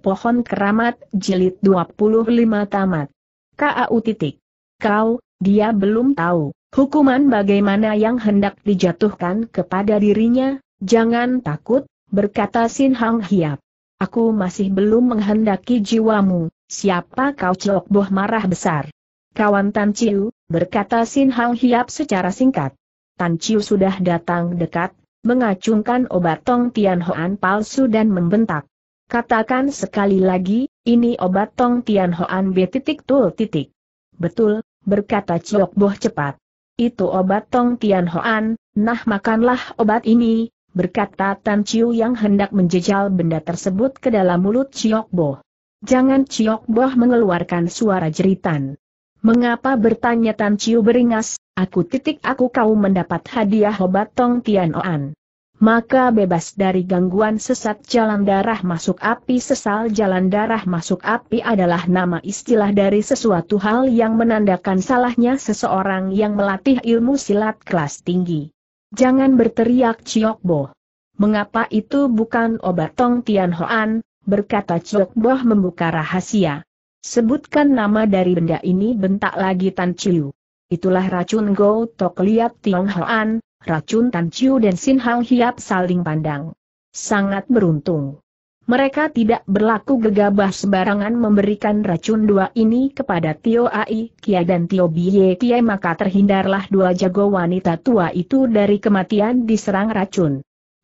Pohon Keramat, Jilid 25 Tamat. KAU titik. Kau, dia belum tahu, hukuman bagaimana yang hendak dijatuhkan kepada dirinya, jangan takut, berkata Sin Hang Hiap. Aku masih belum menghendaki jiwamu, siapa kau celok boh marah besar. Kawan Tan Chiu, berkata Sin Hang Hiap secara singkat. Tan Chiu sudah datang dekat, mengacungkan obat Tong Tian Hoan palsu dan membentak. Katakan sekali lagi, ini obat Tong Tian Hoan B titik tul titik. Betul, berkata Ciok Boh cepat. Itu obat Tong Tian Hoan, nah makanlah obat ini, berkata Tan Chiu yang hendak menjejal benda tersebut ke dalam mulut Ciok Boh. Jangan Ciok Boh mengeluarkan suara jeritan. Mengapa bertanya Tan Chiu beringas, aku titik aku kau mendapat hadiah obat Tong Tian Hoan maka bebas dari gangguan sesat jalan darah masuk api sesal jalan darah masuk api adalah nama istilah dari sesuatu hal yang menandakan salahnya seseorang yang melatih ilmu silat kelas tinggi. Jangan berteriak Ciokbo. Mengapa itu bukan obat Tong Tian Hoan, berkata Ciokbo membuka rahasia. Sebutkan nama dari benda ini bentak lagi Tan Chiu. Itulah racun Go Tok Liat Tiong Hoan, Racun Tan Chiu dan Sin Hang Hiap saling pandang. Sangat beruntung. Mereka tidak berlaku gegabah sembarangan memberikan racun dua ini kepada Tio Ai Kia dan Tio Biye Kia maka terhindarlah dua jago wanita tua itu dari kematian diserang racun.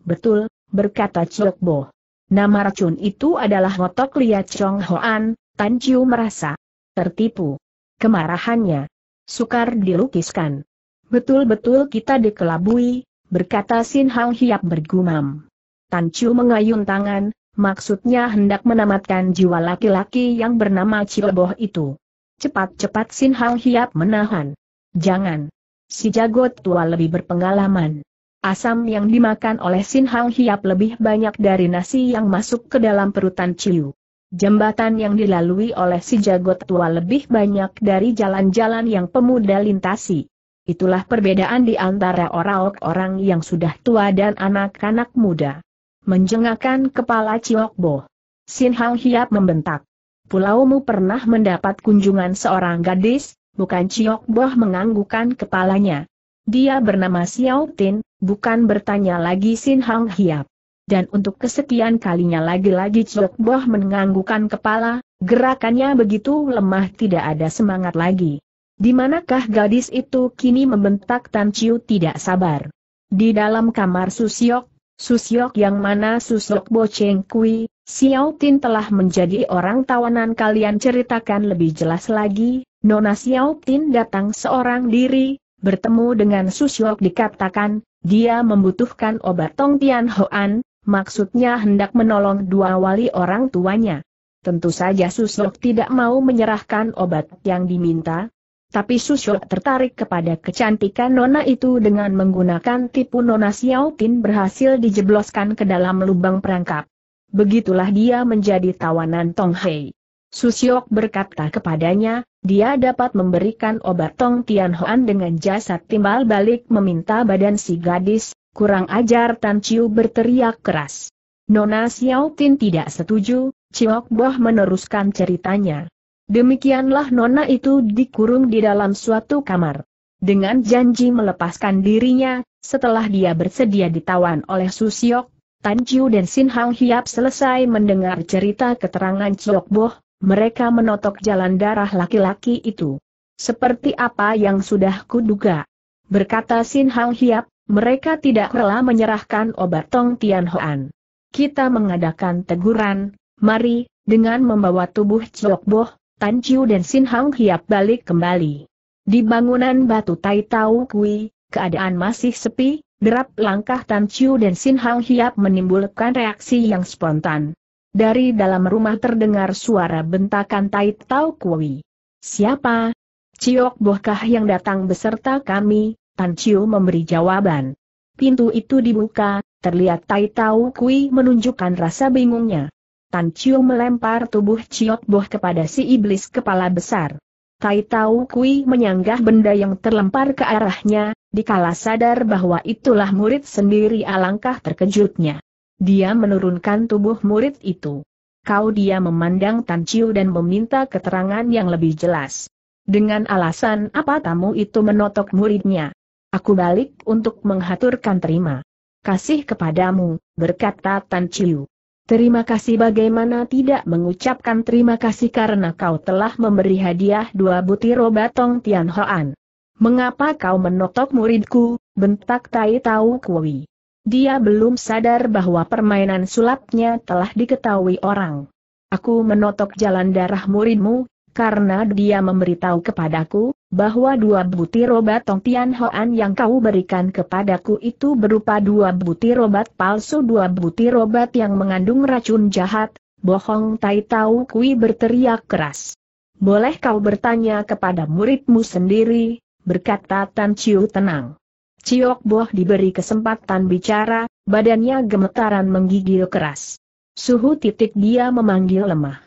Betul, berkata Chok Bo. Nama racun itu adalah Ngotok Lia Chong Hoan, Tan Chiu merasa tertipu. Kemarahannya sukar dilukiskan. Betul-betul kita dikelabui, berkata Sin Hang Hiap bergumam. Tan Chu mengayun tangan, maksudnya hendak menamatkan jiwa laki-laki yang bernama Boh itu. Cepat-cepat Sin Hang Hiap menahan. Jangan. Si Jagot tua lebih berpengalaman. Asam yang dimakan oleh Sin Hang Hiap lebih banyak dari nasi yang masuk ke dalam perutan Ciu. Jembatan yang dilalui oleh si Jagot tua lebih banyak dari jalan-jalan yang pemuda lintasi. Itulah perbedaan di antara orang-orang yang sudah tua dan anak-anak muda. Menjengakkan kepala Ciok Bo. Sin Hang Hiap membentak. Pulaumu pernah mendapat kunjungan seorang gadis, bukan Ciok Bo menganggukan kepalanya. Dia bernama Xiao Tin, bukan bertanya lagi Sin Hang Hiap. Dan untuk kesekian kalinya lagi-lagi Ciok Bo menganggukan kepala, gerakannya begitu lemah tidak ada semangat lagi. Di manakah gadis itu kini membentak Tan Chiu tidak sabar? Di dalam kamar Susiok, Susiok yang mana Bo Cheng Kui, Xiao Tin telah menjadi orang tawanan kalian ceritakan lebih jelas lagi, Nona Xiao Tin datang seorang diri, bertemu dengan Susiok dikatakan, dia membutuhkan obat Tong Tian Hoan, maksudnya hendak menolong dua wali orang tuanya. Tentu saja Susyok tidak mau menyerahkan obat yang diminta, tapi Susyo tertarik kepada kecantikan nona itu dengan menggunakan tipu nona Xiao Tin berhasil dijebloskan ke dalam lubang perangkap. Begitulah dia menjadi tawanan Tong Hei. Susyok berkata kepadanya, dia dapat memberikan obat Tong Tian Hoan dengan jasad timbal balik meminta badan si gadis, kurang ajar Tan Chiu berteriak keras. Nona Xiao Tin tidak setuju, Ciok Boh meneruskan ceritanya. Demikianlah nona itu dikurung di dalam suatu kamar. Dengan janji melepaskan dirinya, setelah dia bersedia ditawan oleh Susiok, Tan Chiu dan Sin Hang Hiap selesai mendengar cerita keterangan Chiok Boh, mereka menotok jalan darah laki-laki itu. Seperti apa yang sudah kuduga. Berkata Sin Hang Hiap, mereka tidak rela menyerahkan obat Tong Tian Hoan. Kita mengadakan teguran, mari, dengan membawa tubuh Chiok Boh, Tan Chiu dan Sin Hang Hiap balik kembali. Di bangunan batu Tai Tau Kui, keadaan masih sepi, derap langkah Tan Chiu dan Sin Hang Hiap menimbulkan reaksi yang spontan. Dari dalam rumah terdengar suara bentakan Tai Tau Kui. Siapa? Ciok Bohkah yang datang beserta kami, Tan Chiu memberi jawaban. Pintu itu dibuka, terlihat Tai Tau Kui menunjukkan rasa bingungnya. Tan Chiu melempar tubuh Chiok Boh kepada si iblis kepala besar. Tai Tau Kui menyanggah benda yang terlempar ke arahnya, dikala sadar bahwa itulah murid sendiri alangkah terkejutnya. Dia menurunkan tubuh murid itu. Kau dia memandang Tan Chiu dan meminta keterangan yang lebih jelas. Dengan alasan apa tamu itu menotok muridnya? Aku balik untuk menghaturkan terima kasih kepadamu, berkata Tan Chiu. Terima kasih bagaimana tidak mengucapkan terima kasih karena kau telah memberi hadiah dua butir obat Tong Tian Hoan. Mengapa kau menotok muridku, bentak Tai Tau Kui. Dia belum sadar bahwa permainan sulapnya telah diketahui orang. Aku menotok jalan darah muridmu, karena dia memberitahu kepadaku, bahwa dua butir obat Tong Tian Hoan yang kau berikan kepadaku itu berupa dua butir obat palsu dua butir obat yang mengandung racun jahat, bohong Tai Tau Kui berteriak keras. Boleh kau bertanya kepada muridmu sendiri, berkata Tan Chiu tenang. Ciok Boh diberi kesempatan bicara, badannya gemetaran menggigil keras. Suhu titik dia memanggil lemah.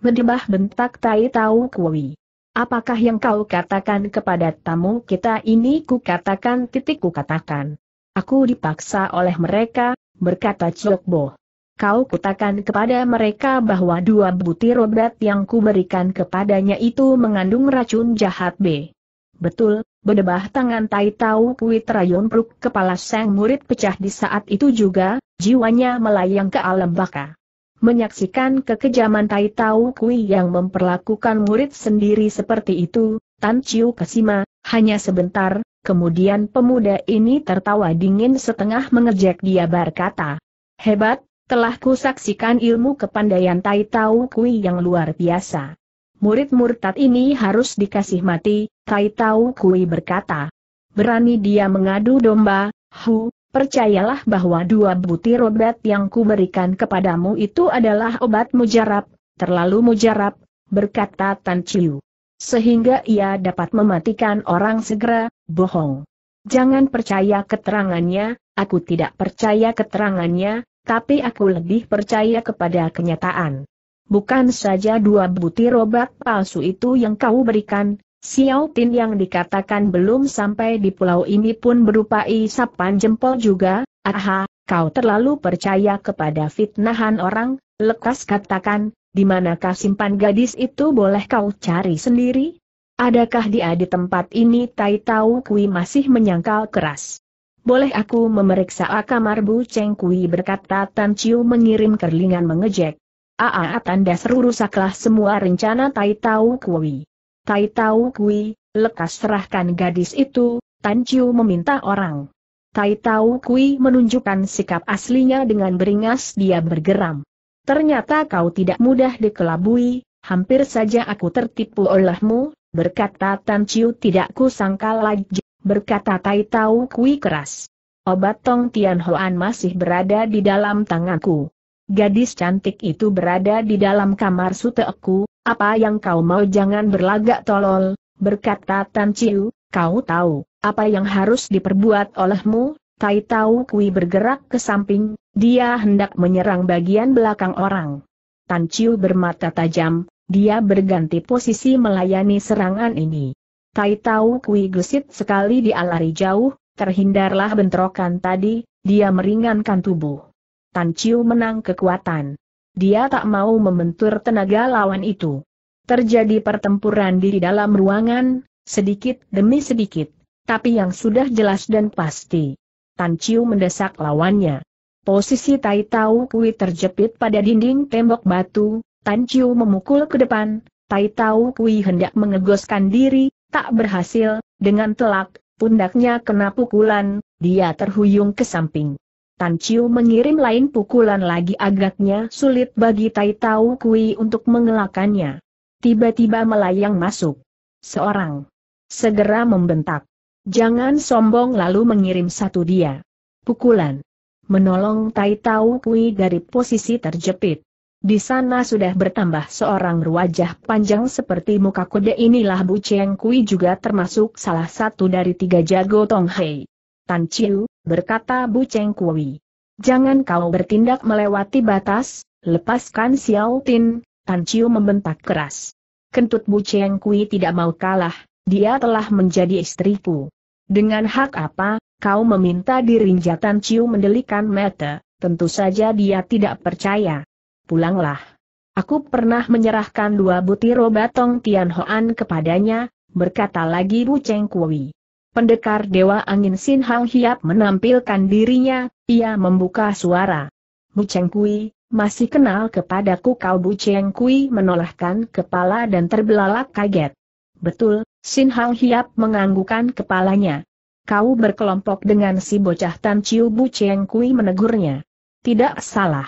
Medibah bentak Tai Tau Kui. Apakah yang kau katakan kepada tamu kita ini ku katakan titik ku katakan. Aku dipaksa oleh mereka, berkata Chokbo. Kau kutakan kepada mereka bahwa dua butir obat yang kuberikan kepadanya itu mengandung racun jahat B. Betul, bedebah tangan Tai Tau Kui rayon Pruk kepala sang murid pecah di saat itu juga, jiwanya melayang ke alam baka. Menyaksikan kekejaman Tai Tau Kui yang memperlakukan murid sendiri seperti itu, Tan Chiu Kasima, hanya sebentar, kemudian pemuda ini tertawa dingin setengah mengejek dia berkata, Hebat, telah kusaksikan ilmu kepandaian Tai Tau Kui yang luar biasa. Murid murtad ini harus dikasih mati, Tai Tau Kui berkata. Berani dia mengadu domba, Hu, Percayalah bahwa dua butir obat yang kuberikan kepadamu itu adalah obat mujarab, terlalu mujarab, berkata Tan Chiu. Sehingga ia dapat mematikan orang segera, bohong. Jangan percaya keterangannya, aku tidak percaya keterangannya, tapi aku lebih percaya kepada kenyataan. Bukan saja dua butir obat palsu itu yang kau berikan, Xiao Tin yang dikatakan belum sampai di pulau ini pun berupa isapan jempol juga, aha, kau terlalu percaya kepada fitnahan orang, lekas katakan, di manakah simpan gadis itu boleh kau cari sendiri? Adakah dia di tempat ini Tai Tau Kui masih menyangkal keras? Boleh aku memeriksa kamar Bu Cheng Kui berkata Tan Chiu mengirim kerlingan mengejek. Aa tanda seru rusaklah semua rencana Tai Tau Kui. Tai Tau Kui, lekas serahkan gadis itu, Tan Chiu meminta orang. Tai Tau Kui menunjukkan sikap aslinya dengan beringas dia bergeram. Ternyata kau tidak mudah dikelabui, hampir saja aku tertipu olehmu, berkata Tan Chiu tidak kusangka lagi, berkata Tai Tau Kui keras. Obat Tong Tian Hoan masih berada di dalam tanganku. Gadis cantik itu berada di dalam kamar suteku, apa yang kau mau jangan berlagak tolol, berkata Tan Chiu, kau tahu, apa yang harus diperbuat olehmu, Tai Tau Kui bergerak ke samping, dia hendak menyerang bagian belakang orang. Tan Chiu bermata tajam, dia berganti posisi melayani serangan ini. Tai Tau Kui gesit sekali dialari jauh, terhindarlah bentrokan tadi, dia meringankan tubuh. Tan Chiu menang kekuatan, dia tak mau membentur tenaga lawan itu. Terjadi pertempuran di dalam ruangan, sedikit demi sedikit, tapi yang sudah jelas dan pasti. Tan Chiu mendesak lawannya. Posisi Tai Tau Kui terjepit pada dinding tembok batu, Tan Chiu memukul ke depan, Tai Tau Kui hendak mengegoskan diri, tak berhasil, dengan telak, pundaknya kena pukulan, dia terhuyung ke samping. Tan Chiu mengirim lain pukulan lagi agaknya sulit bagi Tai Tau Kui untuk mengelakannya. Tiba-tiba melayang masuk. Seorang. Segera membentak. Jangan sombong lalu mengirim satu dia. Pukulan. Menolong Tai Tau Kui dari posisi terjepit. Di sana sudah bertambah seorang wajah panjang seperti muka kode inilah Bu Cheng Kui juga termasuk salah satu dari tiga jago Tong Hei. Tan Chiu, berkata Bu Cheng Kui. Jangan kau bertindak melewati batas, lepaskan Xiao Tin, Tan Chiu membentak keras. Kentut Bu Cheng Kui tidak mau kalah, dia telah menjadi istriku. Dengan hak apa, kau meminta dirinja Tan Chiu mendelikan mata, tentu saja dia tidak percaya. Pulanglah. Aku pernah menyerahkan dua butir obatong Tian Hoan kepadanya, berkata lagi Bu Cheng Kui. Pendekar Dewa Angin Sin Hang Hiap menampilkan dirinya, ia membuka suara. Bu Cheng Kui, masih kenal kepadaku kau Bu Cheng Kui menolakkan kepala dan terbelalak kaget. Betul, Sin Hang Hiap menganggukan kepalanya. Kau berkelompok dengan si bocah Tan Chiu Bu Cheng Kui menegurnya. Tidak salah.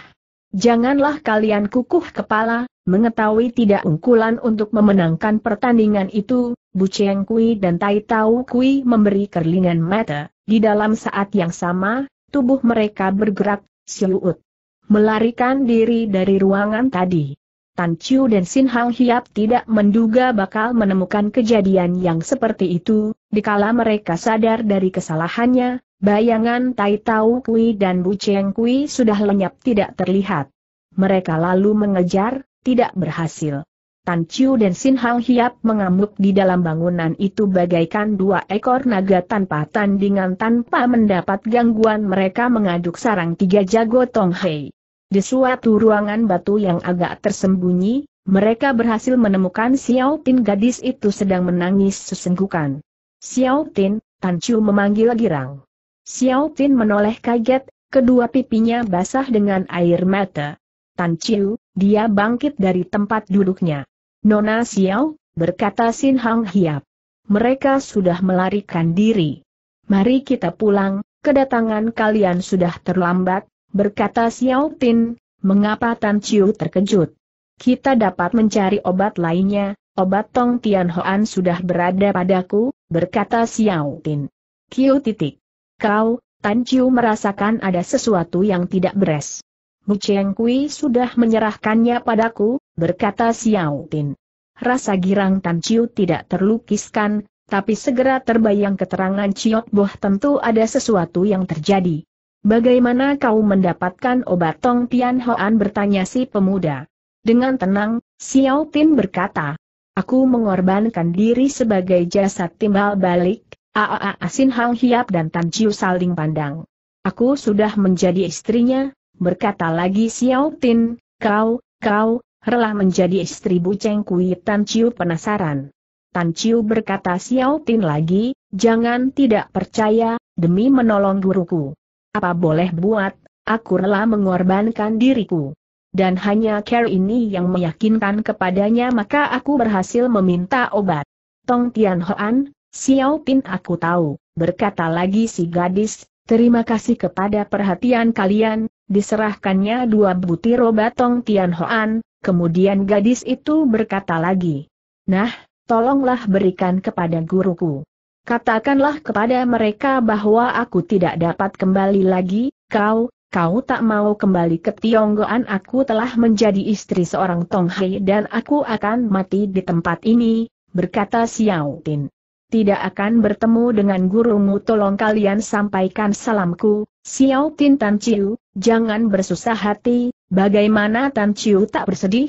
Janganlah kalian kukuh kepala, Mengetahui tidak unggulan untuk memenangkan pertandingan itu, Bu Cheng Kui dan Tai Tau Kui memberi kerlingan mata, di dalam saat yang sama, tubuh mereka bergerak, siluut. Melarikan diri dari ruangan tadi. Tan Chiu dan Sin Hang Hiap tidak menduga bakal menemukan kejadian yang seperti itu, dikala mereka sadar dari kesalahannya, bayangan Tai Tau Kui dan Bu Cheng Kui sudah lenyap tidak terlihat. Mereka lalu mengejar, tidak berhasil. Tan Chiu dan Sin Hang Hiap mengamuk di dalam bangunan itu bagaikan dua ekor naga tanpa tandingan tanpa mendapat gangguan mereka mengaduk sarang tiga jago Tong Hei. Di suatu ruangan batu yang agak tersembunyi, mereka berhasil menemukan Xiao Tin gadis itu sedang menangis sesenggukan. Xiao Tin, Tan Chiu memanggil girang. Xiao Tin menoleh kaget, kedua pipinya basah dengan air mata. Tan Chiu, dia bangkit dari tempat duduknya. Nona Xiao, berkata Sin Hang Hiap. Mereka sudah melarikan diri. Mari kita pulang, kedatangan kalian sudah terlambat, berkata Xiao Tin, mengapa Tan Chiu terkejut. Kita dapat mencari obat lainnya, obat Tong Tian Hoan sudah berada padaku, berkata Xiao Tin. Kiu titik. Kau, Tan Chiu merasakan ada sesuatu yang tidak beres. Mu Cheng Kui sudah menyerahkannya padaku, berkata Xiao Tin. Rasa girang Tan Chiu tidak terlukiskan, tapi segera terbayang keterangan Ciot Boh tentu ada sesuatu yang terjadi. Bagaimana kau mendapatkan obat Tong Tian Hoan bertanya si pemuda. Dengan tenang, Xiao Tin berkata, Aku mengorbankan diri sebagai jasad timbal balik, Aa Asin Hang Hiap dan Tan Chiu saling pandang. Aku sudah menjadi istrinya, berkata lagi Xiao Tin, kau, kau, rela menjadi istri Bu Cheng Kui Tan Chiu penasaran. Tan Chiu berkata Xiao Tin lagi, jangan tidak percaya, demi menolong guruku. Apa boleh buat, aku rela mengorbankan diriku. Dan hanya care ini yang meyakinkan kepadanya maka aku berhasil meminta obat. Tong Tian Hoan, Xiao Tin aku tahu, berkata lagi si gadis, terima kasih kepada perhatian kalian, diserahkannya dua butir obat Tong Tian Hoan, kemudian gadis itu berkata lagi. Nah, tolonglah berikan kepada guruku. Katakanlah kepada mereka bahwa aku tidak dapat kembali lagi, kau, kau tak mau kembali ke Tionggoan aku telah menjadi istri seorang Tonghai dan aku akan mati di tempat ini, berkata Xiao Tin tidak akan bertemu dengan gurumu tolong kalian sampaikan salamku, Xiao Tin Tan Chiu, jangan bersusah hati, bagaimana Tan Chiu tak bersedih?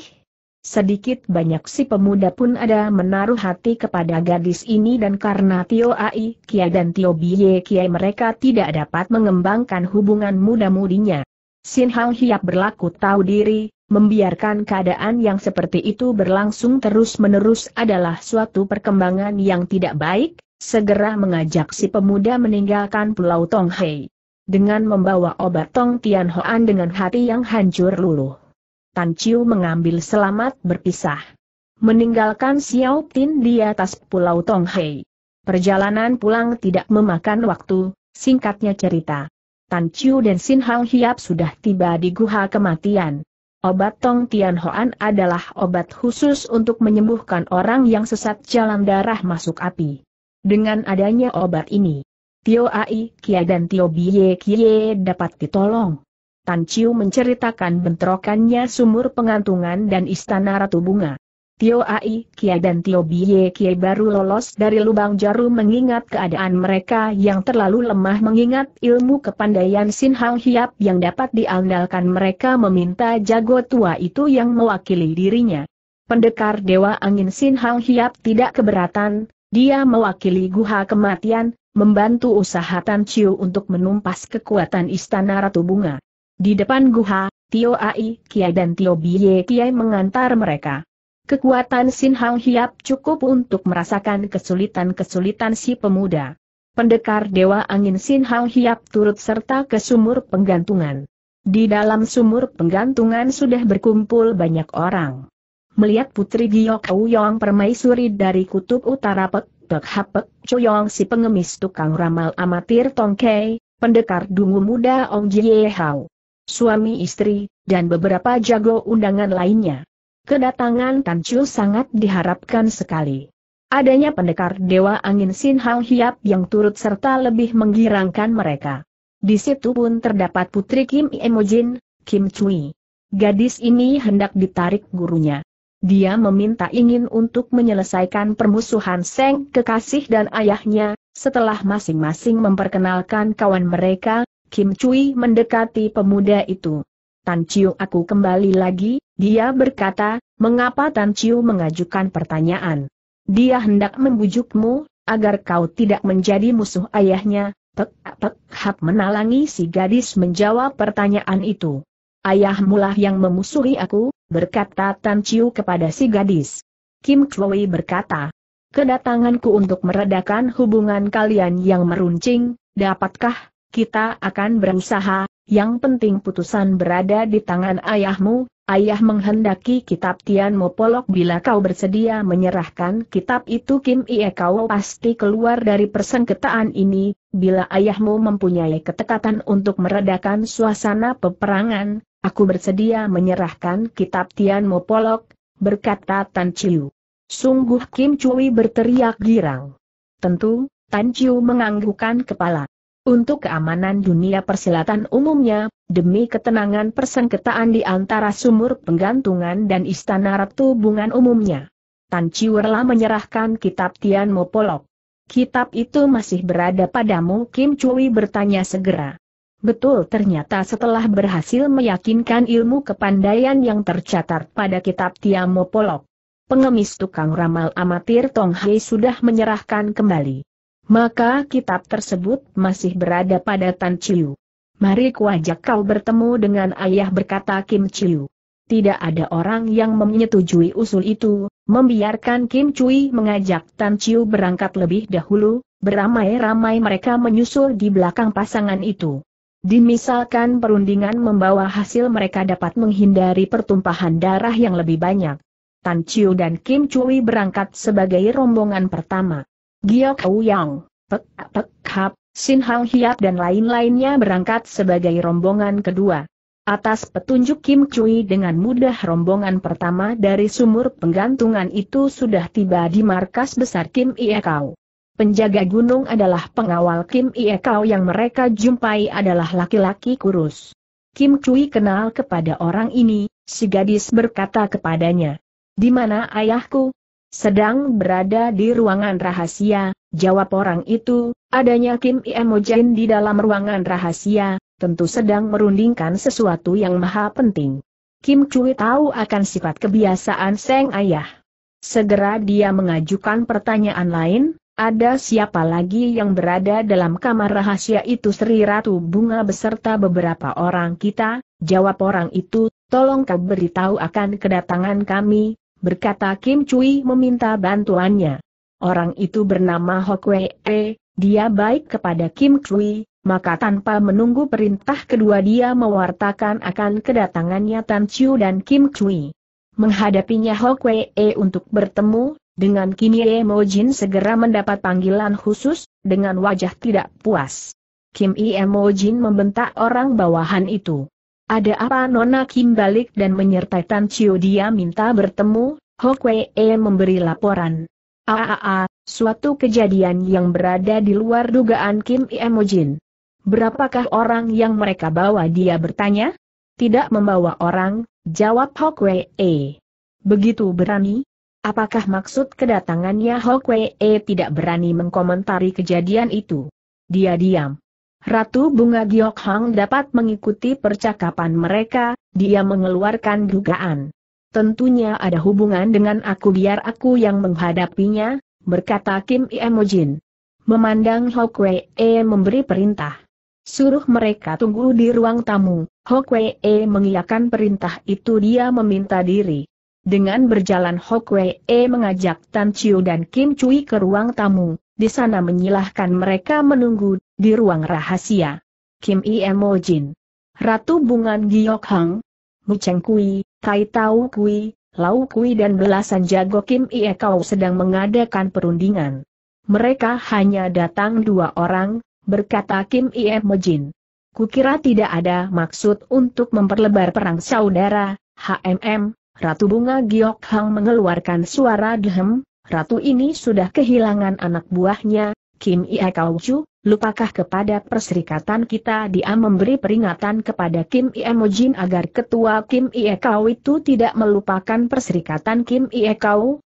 Sedikit banyak si pemuda pun ada menaruh hati kepada gadis ini dan karena Tio Ai Kia dan Tio Biye Kia mereka tidak dapat mengembangkan hubungan muda-mudinya. Sin Hang Hiap berlaku tahu diri, membiarkan keadaan yang seperti itu berlangsung terus-menerus adalah suatu perkembangan yang tidak baik, segera mengajak si pemuda meninggalkan Pulau Tonghei. Dengan membawa obat Tong Tian Hoan dengan hati yang hancur luluh. Tan Chiu mengambil selamat berpisah. Meninggalkan Xiao Tin di atas Pulau Tonghei. Perjalanan pulang tidak memakan waktu, singkatnya cerita. Tan Chiu dan Sin Hang Hiap sudah tiba di Guha Kematian. Obat Tong Tian Hoan adalah obat khusus untuk menyembuhkan orang yang sesat jalan darah masuk api. Dengan adanya obat ini, Tio Ai Kia dan Tio Biye Kie dapat ditolong. Tan Chiu menceritakan bentrokannya sumur pengantungan dan istana Ratu Bunga. Tio Ai Kia dan Tio Bie Kia baru lolos dari lubang jarum mengingat keadaan mereka yang terlalu lemah mengingat ilmu kepandaian Sin Hang Hiap yang dapat diandalkan mereka meminta jago tua itu yang mewakili dirinya. Pendekar Dewa Angin Sin Hang Hiap tidak keberatan, dia mewakili Guha Kematian, membantu usaha Tan Chiu untuk menumpas kekuatan Istana Ratu Bunga. Di depan Guha, Tio Ai Kia dan Tio Bie Kia mengantar mereka kekuatan Sin Hang Hiap cukup untuk merasakan kesulitan-kesulitan si pemuda. Pendekar Dewa Angin Sin Hang Hiap turut serta ke sumur penggantungan. Di dalam sumur penggantungan sudah berkumpul banyak orang. Melihat Putri Giok Yong permaisuri dari kutub utara Pek Pek Hapek Choyong si pengemis tukang ramal amatir Tongkei, pendekar dungu muda Ong Jie Hao. Suami istri, dan beberapa jago undangan lainnya. Kedatangan Tan Chu sangat diharapkan sekali. Adanya pendekar Dewa Angin Sin Hang Hiap yang turut serta lebih menggirangkan mereka. Di situ pun terdapat putri Kim Emojin, Kim Chui. Gadis ini hendak ditarik gurunya. Dia meminta ingin untuk menyelesaikan permusuhan Seng kekasih dan ayahnya, setelah masing-masing memperkenalkan kawan mereka, Kim Chui mendekati pemuda itu. Tan Chiu aku kembali lagi, dia berkata, mengapa Tan Chiu mengajukan pertanyaan? Dia hendak membujukmu, agar kau tidak menjadi musuh ayahnya, Tek, tek, hap menalangi si gadis menjawab pertanyaan itu. Ayahmulah yang memusuhi aku, berkata Tan Chiu kepada si gadis. Kim Choi berkata, kedatanganku untuk meredakan hubungan kalian yang meruncing, dapatkah, kita akan berusaha, yang penting putusan berada di tangan ayahmu, ayah menghendaki kitab Tian Mopolok bila kau bersedia menyerahkan kitab itu Kim Ie kau pasti keluar dari persengketaan ini, bila ayahmu mempunyai ketekatan untuk meredakan suasana peperangan, aku bersedia menyerahkan kitab Tian Mopolok, berkata Tan Chiu. Sungguh Kim Chui berteriak girang. Tentu, Tan Chiu menganggukkan kepala. Untuk keamanan dunia perselatan umumnya, demi ketenangan persengketaan di antara sumur penggantungan dan istana ratu bungan umumnya. Tan Chiwerla menyerahkan kitab Tian Mo Kitab itu masih berada padamu Kim Chui bertanya segera. Betul ternyata setelah berhasil meyakinkan ilmu kepandaian yang tercatat pada kitab Tian Mo Pengemis tukang ramal amatir Tong Hei sudah menyerahkan kembali maka kitab tersebut masih berada pada Tan Chiu. Mari kuajak kau bertemu dengan ayah berkata Kim Chiu. Tidak ada orang yang menyetujui usul itu, membiarkan Kim Chui mengajak Tan Chiu berangkat lebih dahulu, beramai-ramai mereka menyusul di belakang pasangan itu. Dimisalkan perundingan membawa hasil mereka dapat menghindari pertumpahan darah yang lebih banyak. Tan Chiu dan Kim Chui berangkat sebagai rombongan pertama. Gio Kau Yang, Pek Pek Hap, Sin Hang Hiap dan lain-lainnya berangkat sebagai rombongan kedua. Atas petunjuk Kim Cui dengan mudah rombongan pertama dari sumur penggantungan itu sudah tiba di markas besar Kim Ie Penjaga gunung adalah pengawal Kim Ie yang mereka jumpai adalah laki-laki kurus. Kim Cui kenal kepada orang ini, si gadis berkata kepadanya. Di mana ayahku? Sedang berada di ruangan rahasia, jawab orang itu, adanya Kim Jin di dalam ruangan rahasia, tentu sedang merundingkan sesuatu yang maha penting. Kim Cui tahu akan sifat kebiasaan Seng Ayah. Segera dia mengajukan pertanyaan lain, ada siapa lagi yang berada dalam kamar rahasia itu Sri Ratu Bunga beserta beberapa orang kita, jawab orang itu, tolong kau beritahu akan kedatangan kami, berkata Kim Cui meminta bantuannya. Orang itu bernama Wei E, dia baik kepada Kim Cui, maka tanpa menunggu perintah kedua dia mewartakan akan kedatangannya Tan Chiu dan Kim Cui. Menghadapinya Wei E untuk bertemu, dengan Kim Ye Mo Jin segera mendapat panggilan khusus, dengan wajah tidak puas. Kim Ye Mo Jin membentak orang bawahan itu. Ada apa Nona Kim balik dan menyertai Tan Chiu dia minta bertemu, Hokwe E memberi laporan. Aaa, suatu kejadian yang berada di luar dugaan Kim Iemojin. Berapakah orang yang mereka bawa dia bertanya? Tidak membawa orang, jawab Hokwe E. Begitu berani? Apakah maksud kedatangannya Hokwe E tidak berani mengkomentari kejadian itu? Dia diam. Ratu Bunga Giok Hang dapat mengikuti percakapan mereka, dia mengeluarkan dugaan. Tentunya ada hubungan dengan aku biar aku yang menghadapinya, berkata Kim Iemojin. Memandang Wei E memberi perintah. Suruh mereka tunggu di ruang tamu, Wei E mengiyakan perintah itu dia meminta diri. Dengan berjalan Wei E mengajak Tan Chiu dan Kim Cui ke ruang tamu, di sana menyilahkan mereka menunggu, di ruang rahasia. Kim Iemo Jin. Ratu Bungan Giok Hang, Cheng Kui, Tai Tau Kui, Lau Kui dan belasan jago Kim Ie Kau sedang mengadakan perundingan. Mereka hanya datang dua orang, berkata Kim Ie Mojin. Kukira tidak ada maksud untuk memperlebar perang saudara, HMM, Ratu Bunga Giok Hang mengeluarkan suara dehem, Ratu ini sudah kehilangan anak buahnya, Kim Ie Kau Chu, Lupakah kepada perserikatan kita dia memberi peringatan kepada Kim Ie Jin agar ketua Kim Ie itu tidak melupakan perserikatan Kim Ie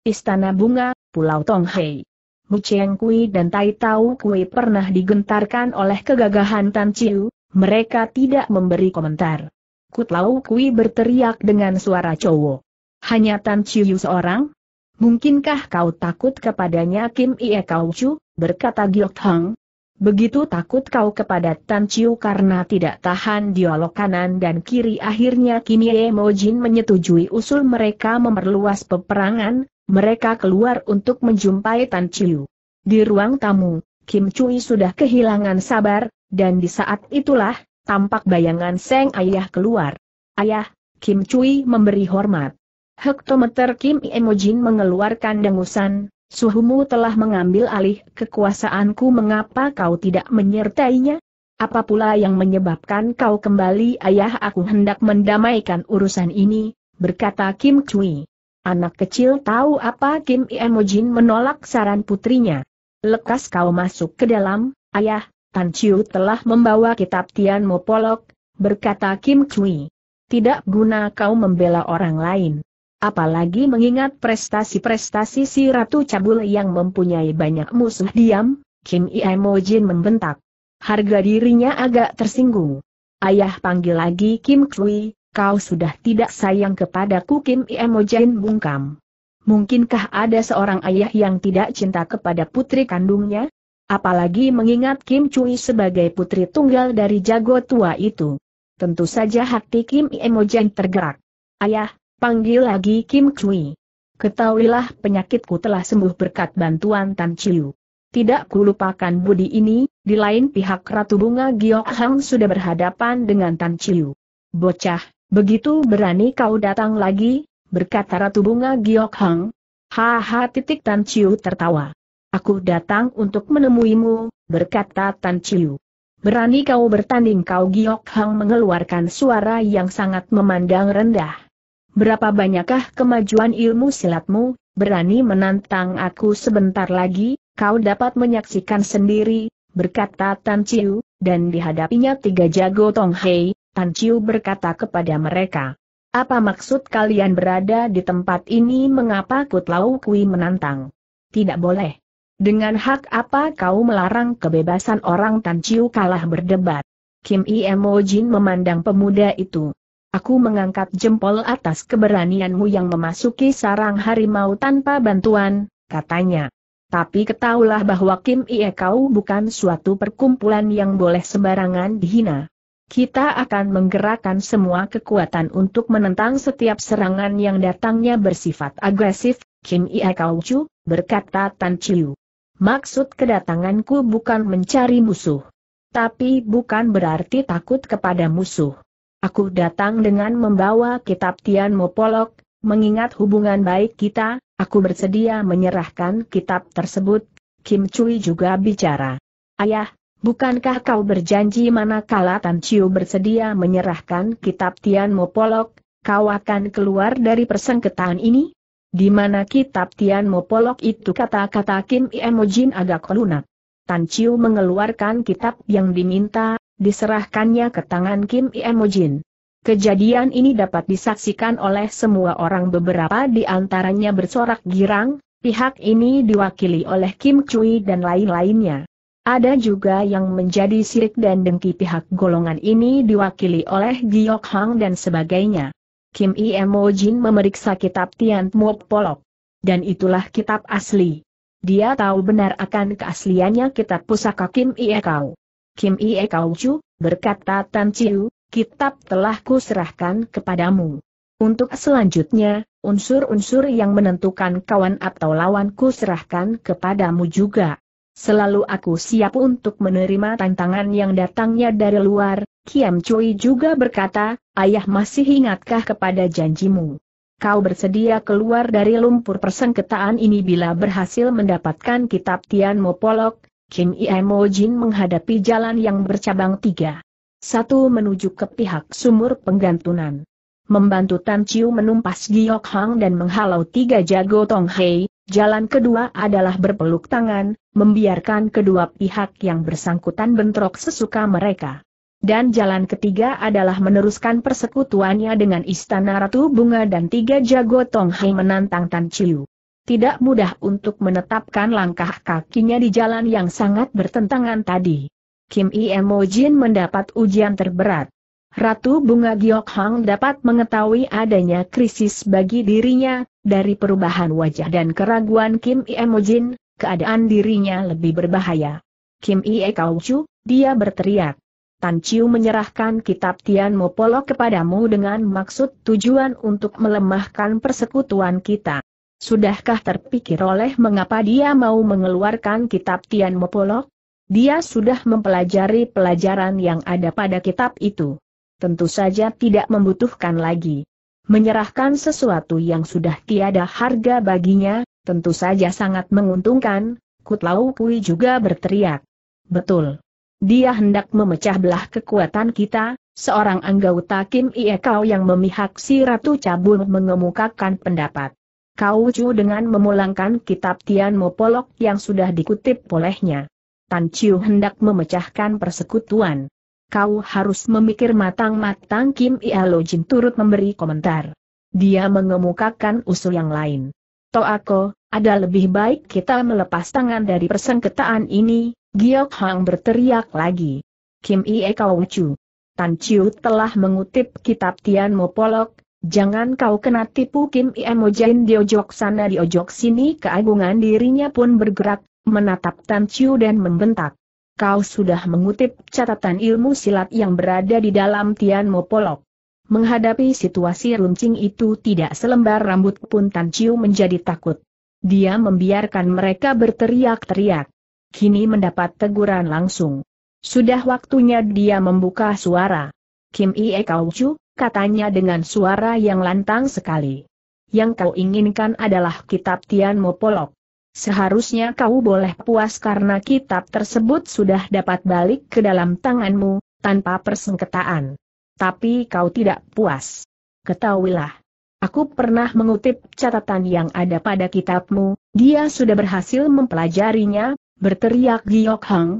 Istana Bunga, Pulau Tonghe, Mu Cheng Kui dan Tai Tau Kui pernah digentarkan oleh kegagahan Tan Chiu, mereka tidak memberi komentar. Lau Kui berteriak dengan suara cowok. Hanya Tan Chiu seorang? Mungkinkah kau takut kepadanya Kim Ie Chu, berkata Giok Hang, Begitu takut kau kepada Tan Chiu karena tidak tahan dialog kanan dan kiri akhirnya kini Jin menyetujui usul mereka memperluas peperangan, mereka keluar untuk menjumpai Tan Chiu. Di ruang tamu, Kim Chui sudah kehilangan sabar, dan di saat itulah, tampak bayangan Seng Ayah keluar. Ayah, Kim Chui memberi hormat. Hektometer Kim Emojin mengeluarkan dengusan, Suhumu telah mengambil alih kekuasaanku mengapa kau tidak menyertainya? Apa pula yang menyebabkan kau kembali ayah aku hendak mendamaikan urusan ini, berkata Kim Cui. Anak kecil tahu apa Kim Iemojin menolak saran putrinya. Lekas kau masuk ke dalam, ayah, Tan Chiu telah membawa kitab Tian Polok, berkata Kim Cui. Tidak guna kau membela orang lain. Apalagi mengingat prestasi-prestasi si Ratu Cabul yang mempunyai banyak musuh diam, Kim Iemojin membentak. Harga dirinya agak tersinggung. Ayah panggil lagi Kim Kui, kau sudah tidak sayang kepadaku Kim Iemojin bungkam. Mungkinkah ada seorang ayah yang tidak cinta kepada putri kandungnya? Apalagi mengingat Kim Cui sebagai putri tunggal dari jago tua itu. Tentu saja hati Kim Imogen tergerak. Ayah, Panggil lagi Kim Chui. Ketahuilah penyakitku telah sembuh berkat bantuan Tan Chiu. Tidak kulupakan budi ini, di lain pihak Ratu Bunga Giok Hang sudah berhadapan dengan Tan Chiu. Bocah, begitu berani kau datang lagi, berkata Ratu Bunga Giok Hang. Haha titik Tan Chiu tertawa. Aku datang untuk menemuimu, berkata Tan Chiu. Berani kau bertanding kau Giok Hang mengeluarkan suara yang sangat memandang rendah berapa banyakkah kemajuan ilmu silatmu, berani menantang aku sebentar lagi, kau dapat menyaksikan sendiri, berkata Tan Chiu, dan dihadapinya tiga jago Tong Hei, Tan Chiu berkata kepada mereka. Apa maksud kalian berada di tempat ini mengapa Kutlau Kui menantang? Tidak boleh. Dengan hak apa kau melarang kebebasan orang Tan Chiu kalah berdebat? Kim Iemo Jin memandang pemuda itu. Aku mengangkat jempol atas keberanianmu yang memasuki sarang harimau tanpa bantuan, katanya. Tapi ketahuilah bahwa Kim Ie Kau bukan suatu perkumpulan yang boleh sembarangan dihina. Kita akan menggerakkan semua kekuatan untuk menentang setiap serangan yang datangnya bersifat agresif, Kim Ie Kau Chu, berkata Tan Chiu. Maksud kedatanganku bukan mencari musuh. Tapi bukan berarti takut kepada musuh. Aku datang dengan membawa kitab Tian Mopolok, mengingat hubungan baik kita, aku bersedia menyerahkan kitab tersebut. Kim Cui juga bicara. Ayah, bukankah kau berjanji manakala Tan Chiu bersedia menyerahkan kitab Tian Mopolok, kau akan keluar dari persengketaan ini? Di mana kitab Tian Mopolok itu kata-kata Kim Iemojin agak lunak. Tan Chiu mengeluarkan kitab yang diminta, diserahkannya ke tangan Kim Imogen. Kejadian ini dapat disaksikan oleh semua orang beberapa di antaranya bersorak girang, pihak ini diwakili oleh Kim Cui dan lain-lainnya. Ada juga yang menjadi sirik dan dengki pihak golongan ini diwakili oleh Giok Hang dan sebagainya. Kim Iemo Jin memeriksa kitab Tian Muop Polok. Dan itulah kitab asli. Dia tahu benar akan keasliannya kitab pusaka Kim Ie Kau. Kim Ie Kau Chu, berkata Tan Chiu, kitab telah kuserahkan kepadamu. Untuk selanjutnya, unsur-unsur yang menentukan kawan atau lawan kuserahkan kepadamu juga. Selalu aku siap untuk menerima tantangan yang datangnya dari luar, Kiam Cui juga berkata, ayah masih ingatkah kepada janjimu? Kau bersedia keluar dari lumpur persengketaan ini bila berhasil mendapatkan kitab Tian Mopolok, Kim Iemo Jin menghadapi jalan yang bercabang tiga. Satu menuju ke pihak sumur penggantunan. Membantu Tan Chiu menumpas Giok Hang dan menghalau tiga jago Tong Hei, jalan kedua adalah berpeluk tangan, membiarkan kedua pihak yang bersangkutan bentrok sesuka mereka. Dan jalan ketiga adalah meneruskan persekutuannya dengan Istana Ratu Bunga dan tiga jago Tong Hei menantang Tan Chiu tidak mudah untuk menetapkan langkah kakinya di jalan yang sangat bertentangan tadi. Kim Iemo Jin mendapat ujian terberat. Ratu Bunga Giok Hang dapat mengetahui adanya krisis bagi dirinya, dari perubahan wajah dan keraguan Kim Iemo Jin, keadaan dirinya lebih berbahaya. Kim Ie Kau dia berteriak. Tan Chiu menyerahkan kitab Tian Mo kepadamu dengan maksud tujuan untuk melemahkan persekutuan kita. Sudahkah terpikir oleh mengapa dia mau mengeluarkan kitab Tian Mopolok? Dia sudah mempelajari pelajaran yang ada pada kitab itu. Tentu saja tidak membutuhkan lagi. Menyerahkan sesuatu yang sudah tiada harga baginya, tentu saja sangat menguntungkan, Kutlau Kui juga berteriak. Betul. Dia hendak memecah belah kekuatan kita, seorang anggota Kim Ie yang memihak si Ratu Cabul mengemukakan pendapat. Kau Chu dengan memulangkan kitab Tian Mo Polok yang sudah dikutip olehnya. Tan Chiu hendak memecahkan persekutuan. Kau harus memikir matang-matang Kim Ialo Jin turut memberi komentar. Dia mengemukakan usul yang lain. Toako, ada lebih baik kita melepas tangan dari persengketaan ini, Giok Hang berteriak lagi. Kim Ie Kau Chu. Tan Chiu telah mengutip kitab Tian Mo Polok, Jangan kau kena tipu Kim Iemo Jain di ojok sana di ojok sini keagungan dirinya pun bergerak, menatap Tan Chiu dan membentak. Kau sudah mengutip catatan ilmu silat yang berada di dalam Tian Mo Polok. Menghadapi situasi runcing itu tidak selembar rambut pun Tan Chiu menjadi takut. Dia membiarkan mereka berteriak-teriak. Kini mendapat teguran langsung. Sudah waktunya dia membuka suara. Kim Ie Kau Chu, katanya dengan suara yang lantang sekali. Yang kau inginkan adalah kitab Tian Polok. Seharusnya kau boleh puas karena kitab tersebut sudah dapat balik ke dalam tanganmu, tanpa persengketaan. Tapi kau tidak puas. Ketahuilah. Aku pernah mengutip catatan yang ada pada kitabmu, dia sudah berhasil mempelajarinya, berteriak Giok Hang.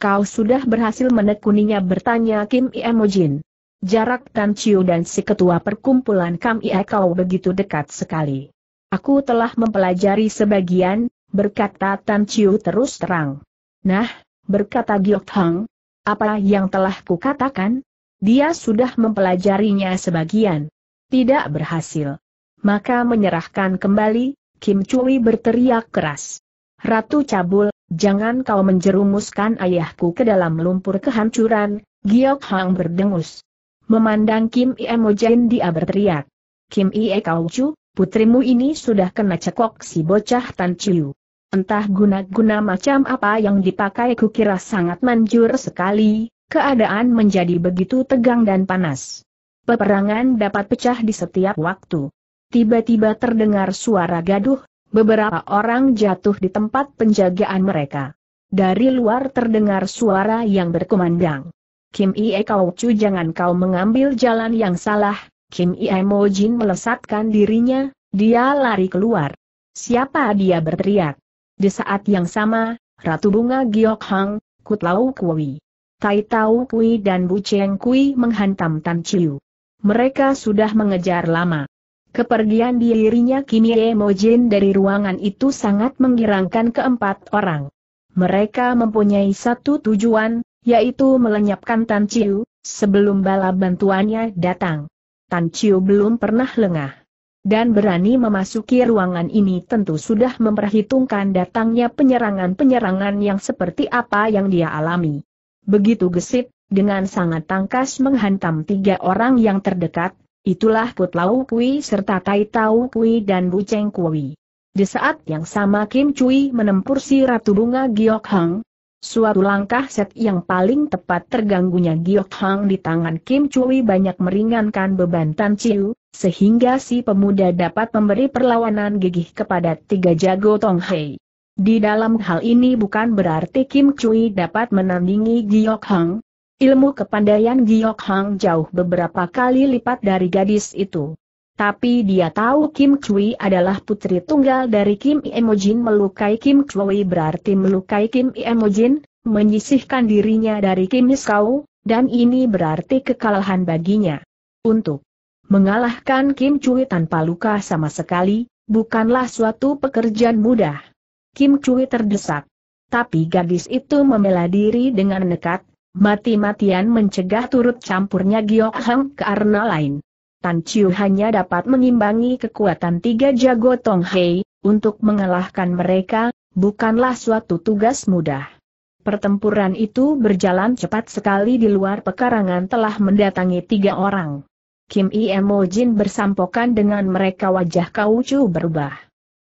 Kau sudah berhasil menekuninya bertanya Kim Iemojin. Jarak Tan Chiu dan si ketua perkumpulan Ie kau begitu dekat sekali. Aku telah mempelajari sebagian, berkata Tan Chiu terus terang. Nah, berkata Giok Hang, apa yang telah kukatakan? Dia sudah mempelajarinya sebagian. Tidak berhasil. Maka menyerahkan kembali, Kim Chui berteriak keras. Ratu Cabul, jangan kau menjerumuskan ayahku ke dalam lumpur kehancuran, Giok Hang berdengus. Memandang Kim Imo Jin dia berteriak. Kim Ie Kau putrimu ini sudah kena cekok si bocah Tan Chiu. Entah guna-guna macam apa yang dipakai kukira sangat manjur sekali, keadaan menjadi begitu tegang dan panas. Peperangan dapat pecah di setiap waktu. Tiba-tiba terdengar suara gaduh, beberapa orang jatuh di tempat penjagaan mereka. Dari luar terdengar suara yang berkumandang. Kim Ie Kau Chu jangan kau mengambil jalan yang salah, Kim Ie Mo Jin melesatkan dirinya, dia lari keluar. Siapa dia berteriak? Di saat yang sama, Ratu Bunga Giok Hang, Kut Lau Kui. Tai Tau Kui dan Bu Cheng Kui menghantam Tan Chiu. Mereka sudah mengejar lama. Kepergian dirinya Kim Mo Jin dari ruangan itu sangat menggirangkan keempat orang. Mereka mempunyai satu tujuan, yaitu melenyapkan Tan Chiu, sebelum bala bantuannya datang. Tan Chiu belum pernah lengah. Dan berani memasuki ruangan ini tentu sudah memperhitungkan datangnya penyerangan-penyerangan yang seperti apa yang dia alami. Begitu gesit, dengan sangat tangkas menghantam tiga orang yang terdekat, itulah Putlau Kui serta Tai Tau Kui dan Bu Cheng Kui. Di saat yang sama Kim Cui menempur si Ratu Bunga Giok Hang, Suatu langkah set yang paling tepat terganggunya Giok Hang di tangan Kim Chui banyak meringankan beban Tan Chiu, sehingga si pemuda dapat memberi perlawanan gigih kepada tiga jago Tong Hei. Di dalam hal ini bukan berarti Kim Chui dapat menandingi Giok Hang. Ilmu kepandaian Giok Hang jauh beberapa kali lipat dari gadis itu. Tapi dia tahu Kim Chui adalah putri tunggal dari Kim Emojin melukai Kim Chui berarti melukai Kim Emojin, menyisihkan dirinya dari Kim Iskau, dan ini berarti kekalahan baginya. Untuk mengalahkan Kim Chui tanpa luka sama sekali, bukanlah suatu pekerjaan mudah. Kim Chui terdesak. Tapi gadis itu membela diri dengan nekat, mati-matian mencegah turut campurnya Giok Hang ke arena lain. Tan Chiu hanya dapat mengimbangi kekuatan tiga jago Tong Hei, untuk mengalahkan mereka, bukanlah suatu tugas mudah. Pertempuran itu berjalan cepat sekali di luar pekarangan telah mendatangi tiga orang. Kim Iemo Jin bersampokan dengan mereka wajah kau Chu berubah.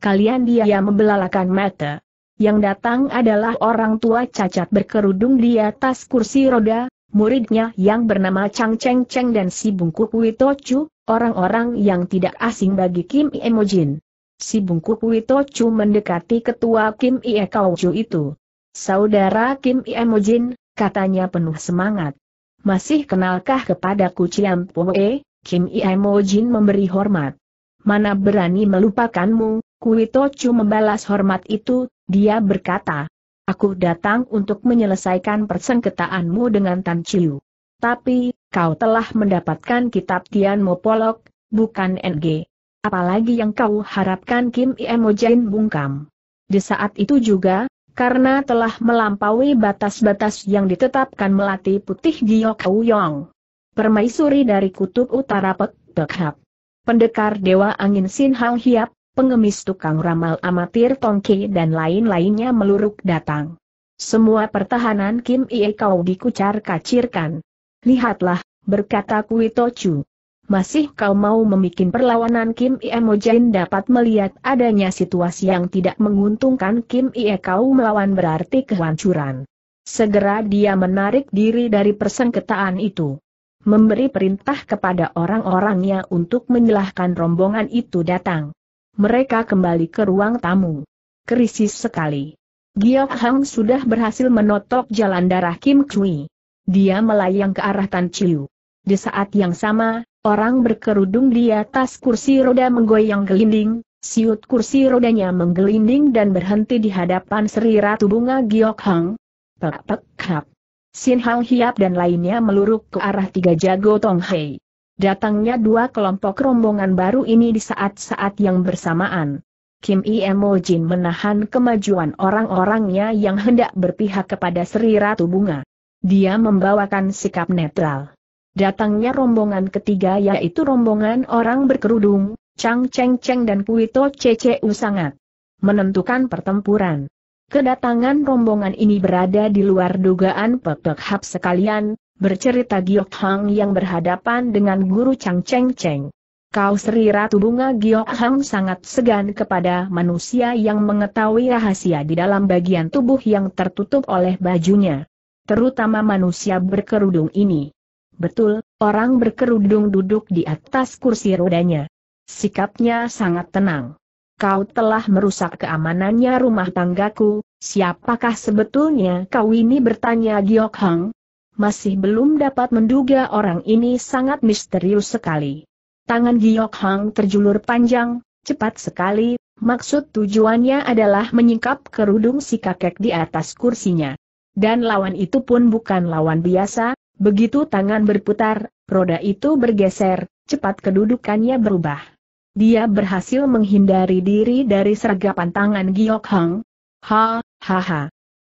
Kalian dia membelalakan mata. Yang datang adalah orang tua cacat berkerudung di atas kursi roda, muridnya yang bernama Chang Cheng Cheng dan si bungkuk Chu, orang-orang yang tidak asing bagi Kim Iemojin. Si bungkuk Chu mendekati ketua Kim Ie Chu itu. Saudara Kim Iemojin, katanya penuh semangat. Masih kenalkah kepadaku Ciam Poe? Kim Iemojin memberi hormat. Mana berani melupakanmu, Chu membalas hormat itu, dia berkata, Aku datang untuk menyelesaikan persengketaanmu dengan Tan Chiu. Tapi, kau telah mendapatkan kitab Tian Mo Polok, bukan NG. Apalagi yang kau harapkan Kim Iemo bungkam. Di saat itu juga, karena telah melampaui batas-batas yang ditetapkan melati putih Giok Yong. Permaisuri dari kutub utara Pek Pek Hap. Pendekar Dewa Angin Sin Hang Hiap, pengemis tukang ramal amatir tongki dan lain-lainnya meluruk datang. Semua pertahanan Kim Ie Kau dikucar-kacirkan. Lihatlah, berkata Kui Tochu. Masih kau mau memikin perlawanan Kim Ie dapat melihat adanya situasi yang tidak menguntungkan Kim Ie Kau melawan berarti kehancuran. Segera dia menarik diri dari persengketaan itu memberi perintah kepada orang-orangnya untuk menyalahkan rombongan itu datang mereka kembali ke ruang tamu. Krisis sekali. Giok Hang sudah berhasil menotok jalan darah Kim Chui. Dia melayang ke arah Tan Chiu. Di saat yang sama, orang berkerudung di atas kursi roda menggoyang gelinding, siut kursi rodanya menggelinding dan berhenti di hadapan Sri Ratu Bunga Giok Hang. Pek pek kap. Sin Hang Hiap dan lainnya meluruk ke arah tiga jago Tong Hei. Datangnya dua kelompok rombongan baru ini di saat-saat yang bersamaan. Kim Iemo Jin menahan kemajuan orang-orangnya yang hendak berpihak kepada Sri Ratu Bunga. Dia membawakan sikap netral. Datangnya rombongan ketiga yaitu rombongan orang berkerudung, Chang Cheng Cheng dan Kuito Cece sangat menentukan pertempuran. Kedatangan rombongan ini berada di luar dugaan Pepek Hap sekalian, bercerita Giok Hang yang berhadapan dengan guru Chang Cheng Cheng. Kau Sri Ratu Bunga Giok Hang sangat segan kepada manusia yang mengetahui rahasia di dalam bagian tubuh yang tertutup oleh bajunya. Terutama manusia berkerudung ini. Betul, orang berkerudung duduk di atas kursi rodanya. Sikapnya sangat tenang. Kau telah merusak keamanannya rumah tanggaku, siapakah sebetulnya kau ini bertanya Giok Hang, masih belum dapat menduga orang ini sangat misterius sekali. Tangan Giok Hang terjulur panjang, cepat sekali, maksud tujuannya adalah menyingkap kerudung si kakek di atas kursinya. Dan lawan itu pun bukan lawan biasa, begitu tangan berputar, roda itu bergeser, cepat kedudukannya berubah. Dia berhasil menghindari diri dari sergapan tangan Giok Hang. Ha, ha, ha.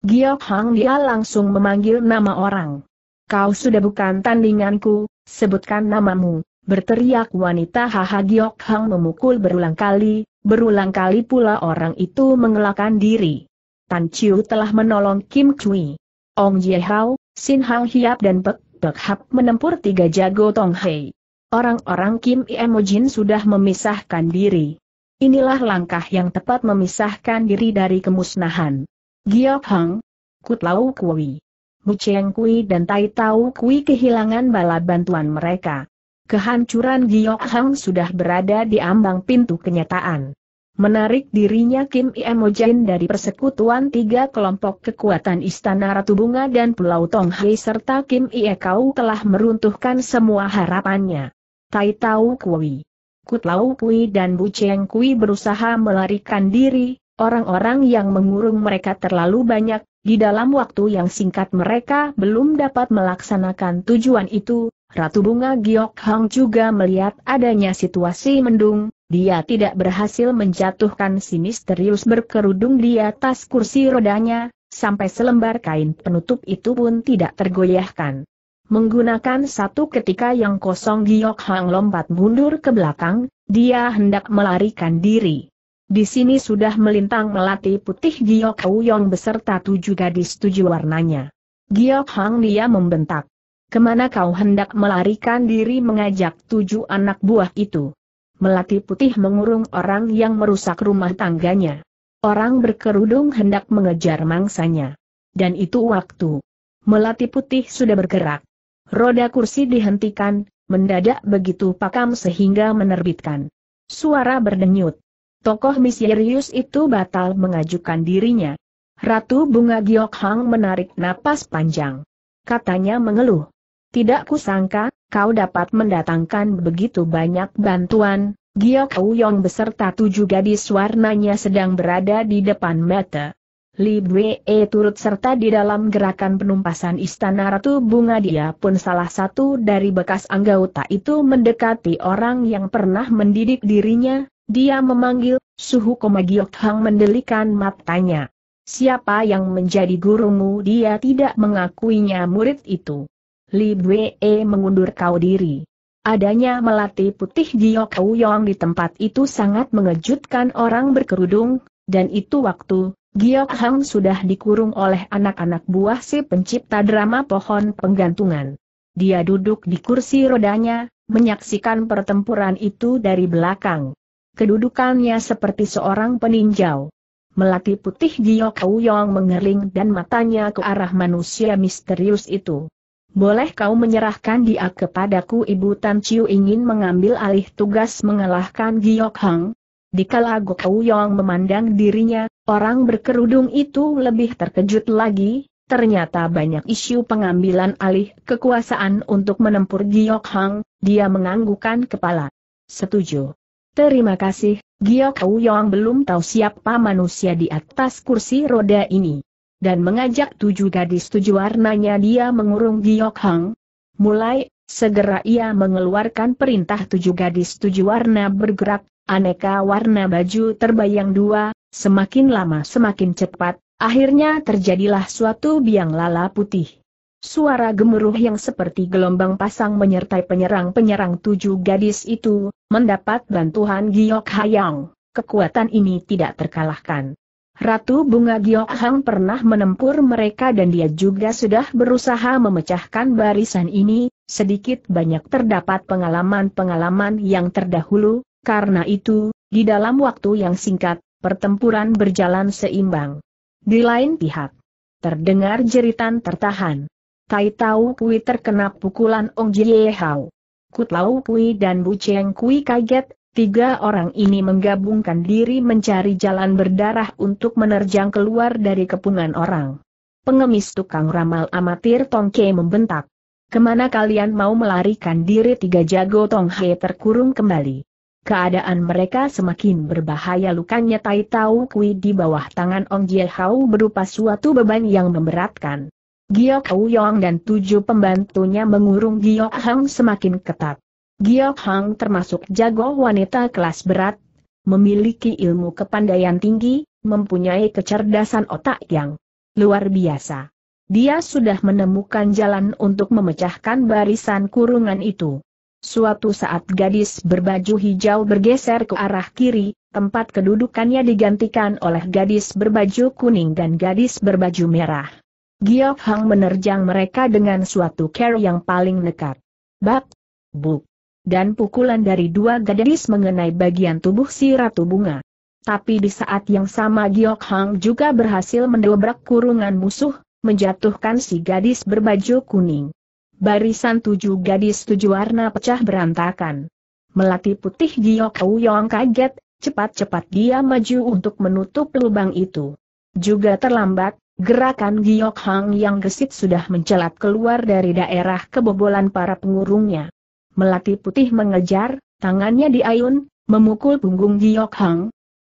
Giok Hang dia langsung memanggil nama orang kau sudah bukan tandinganku, sebutkan namamu. Berteriak wanita Haha Giok Hang memukul berulang kali, berulang kali pula orang itu mengelakkan diri. Tan Chiu telah menolong Kim Chui. Ong Ye Hao, Sin Hang Hiap dan Pek Pek Hap menempur tiga jago Tong Hei. Orang-orang Kim Iemojin sudah memisahkan diri. Inilah langkah yang tepat memisahkan diri dari kemusnahan. Giok Hang, Kutlau Kui. Mu Cheng Kui dan Tai Tau Kui kehilangan bala bantuan mereka. Kehancuran Giok Hang sudah berada di ambang pintu kenyataan. Menarik dirinya Kim Jin dari persekutuan tiga kelompok kekuatan Istana Ratu Bunga dan Pulau Hei serta Kim Ie Kau telah meruntuhkan semua harapannya. Tai Tau Kui. Kut Lau Kui dan Bu Cheng Kui berusaha melarikan diri, orang-orang yang mengurung mereka terlalu banyak, di dalam waktu yang singkat mereka belum dapat melaksanakan tujuan itu, Ratu Bunga Giok Hang juga melihat adanya situasi mendung, dia tidak berhasil menjatuhkan si misterius berkerudung di atas kursi rodanya, sampai selembar kain penutup itu pun tidak tergoyahkan. Menggunakan satu ketika yang kosong Giok Hang lompat mundur ke belakang, dia hendak melarikan diri. Di sini sudah melintang melati putih Giok Yong beserta tujuh gadis tujuh warnanya. Giok Hang dia membentak. Kemana kau hendak melarikan diri mengajak tujuh anak buah itu? Melati putih mengurung orang yang merusak rumah tangganya. Orang berkerudung hendak mengejar mangsanya. Dan itu waktu. Melati putih sudah bergerak. Roda kursi dihentikan, mendadak begitu pakam sehingga menerbitkan. Suara berdenyut tokoh misterius itu batal mengajukan dirinya. Ratu Bunga Giok Hang menarik napas panjang. Katanya mengeluh. Tidak kusangka, kau dapat mendatangkan begitu banyak bantuan, Giok Yong beserta tujuh gadis warnanya sedang berada di depan mata. Li Bwe e turut serta di dalam gerakan penumpasan istana Ratu Bunga dia pun salah satu dari bekas anggota itu mendekati orang yang pernah mendidik dirinya, dia memanggil, Suhu Komagiok Hang mendelikan matanya. Siapa yang menjadi gurumu dia tidak mengakuinya murid itu. Li Bwe mengundur kau diri. Adanya melati putih Giok Yong di tempat itu sangat mengejutkan orang berkerudung, dan itu waktu, Giok Hang sudah dikurung oleh anak-anak buah si pencipta drama pohon penggantungan. Dia duduk di kursi rodanya, menyaksikan pertempuran itu dari belakang kedudukannya seperti seorang peninjau. Melati putih Gio Kauyong mengering dan matanya ke arah manusia misterius itu. Boleh kau menyerahkan dia kepadaku Ibu Tan Chiu ingin mengambil alih tugas mengalahkan Giok Hang? Dikala Kau Yong memandang dirinya, orang berkerudung itu lebih terkejut lagi, ternyata banyak isu pengambilan alih kekuasaan untuk menempur Giok Hang, dia menganggukan kepala. Setuju. Terima kasih, Giok Yong belum tahu siapa manusia di atas kursi roda ini. Dan mengajak tujuh gadis tujuh warnanya dia mengurung Giok Hang. Mulai, segera ia mengeluarkan perintah tujuh gadis tujuh warna bergerak, aneka warna baju terbayang dua, semakin lama semakin cepat, akhirnya terjadilah suatu biang lala putih. Suara gemuruh yang seperti gelombang pasang menyertai penyerang-penyerang tujuh gadis itu, mendapat bantuan Giok Hayang. Kekuatan ini tidak terkalahkan. Ratu Bunga Giok Hang pernah menempur mereka dan dia juga sudah berusaha memecahkan barisan ini, sedikit banyak terdapat pengalaman-pengalaman yang terdahulu, karena itu, di dalam waktu yang singkat, pertempuran berjalan seimbang. Di lain pihak, terdengar jeritan tertahan. Tai Tau Kui terkena pukulan Ong Jie Hau. Kut Lau Kui dan Bu Cheng Kui kaget, tiga orang ini menggabungkan diri mencari jalan berdarah untuk menerjang keluar dari kepungan orang. Pengemis tukang ramal amatir Tongke membentak. Kemana kalian mau melarikan diri tiga jago Tonghe terkurung kembali. Keadaan mereka semakin berbahaya lukanya Tai Tau Kui di bawah tangan Ong Jie Hau berupa suatu beban yang memberatkan. Giok Yong dan tujuh pembantunya mengurung Giok Hang semakin ketat. Giok Hang termasuk jago wanita kelas berat, memiliki ilmu kepandaian tinggi, mempunyai kecerdasan otak yang luar biasa. Dia sudah menemukan jalan untuk memecahkan barisan kurungan itu. Suatu saat gadis berbaju hijau bergeser ke arah kiri, tempat kedudukannya digantikan oleh gadis berbaju kuning dan gadis berbaju merah. Giok Hang menerjang mereka dengan suatu care yang paling nekat. Bak, buk, dan pukulan dari dua gadis mengenai bagian tubuh si Ratu Bunga. Tapi di saat yang sama Giok Hang juga berhasil mendobrak kurungan musuh, menjatuhkan si gadis berbaju kuning. Barisan tujuh gadis tujuh warna pecah berantakan. Melati putih Giok Yong kaget, cepat-cepat dia maju untuk menutup lubang itu. Juga terlambat, Gerakan Giok Hang yang gesit sudah mencelat keluar dari daerah kebobolan para pengurungnya. Melati putih mengejar, tangannya diayun, memukul punggung Giok Hang.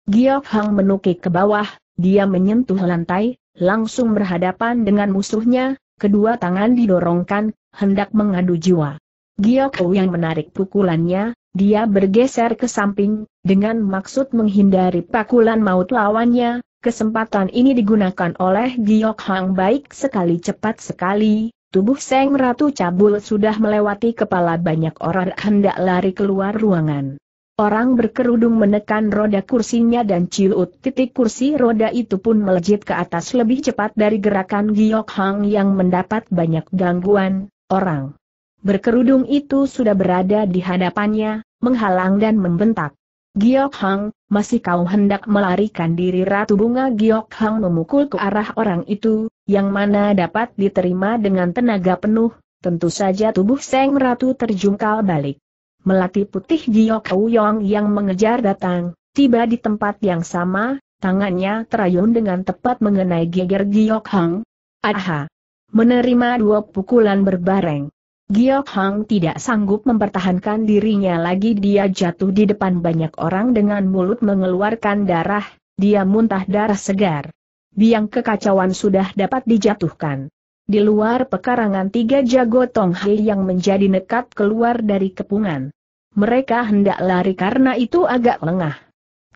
Giok Hang menukik ke bawah, dia menyentuh lantai, langsung berhadapan dengan musuhnya, kedua tangan didorongkan, hendak mengadu jiwa. Giok Hou yang menarik pukulannya, dia bergeser ke samping, dengan maksud menghindari pakulan maut lawannya, Kesempatan ini digunakan oleh Giok Hang baik sekali cepat sekali, tubuh Seng Ratu Cabul sudah melewati kepala banyak orang hendak lari keluar ruangan. Orang berkerudung menekan roda kursinya dan ciut titik kursi roda itu pun melejit ke atas lebih cepat dari gerakan Giok Hang yang mendapat banyak gangguan, orang. Berkerudung itu sudah berada di hadapannya, menghalang dan membentak. Giok Hang, masih kau hendak melarikan diri Ratu Bunga Giok Hang memukul ke arah orang itu, yang mana dapat diterima dengan tenaga penuh, tentu saja tubuh Seng Ratu terjungkal balik. Melati putih Giok Yong yang mengejar datang, tiba di tempat yang sama, tangannya terayun dengan tepat mengenai geger Giok Hang. Aha! Menerima dua pukulan berbareng. Giok Hang tidak sanggup mempertahankan dirinya lagi dia jatuh di depan banyak orang dengan mulut mengeluarkan darah, dia muntah darah segar. Biang kekacauan sudah dapat dijatuhkan. Di luar pekarangan tiga jago Tong yang menjadi nekat keluar dari kepungan. Mereka hendak lari karena itu agak lengah.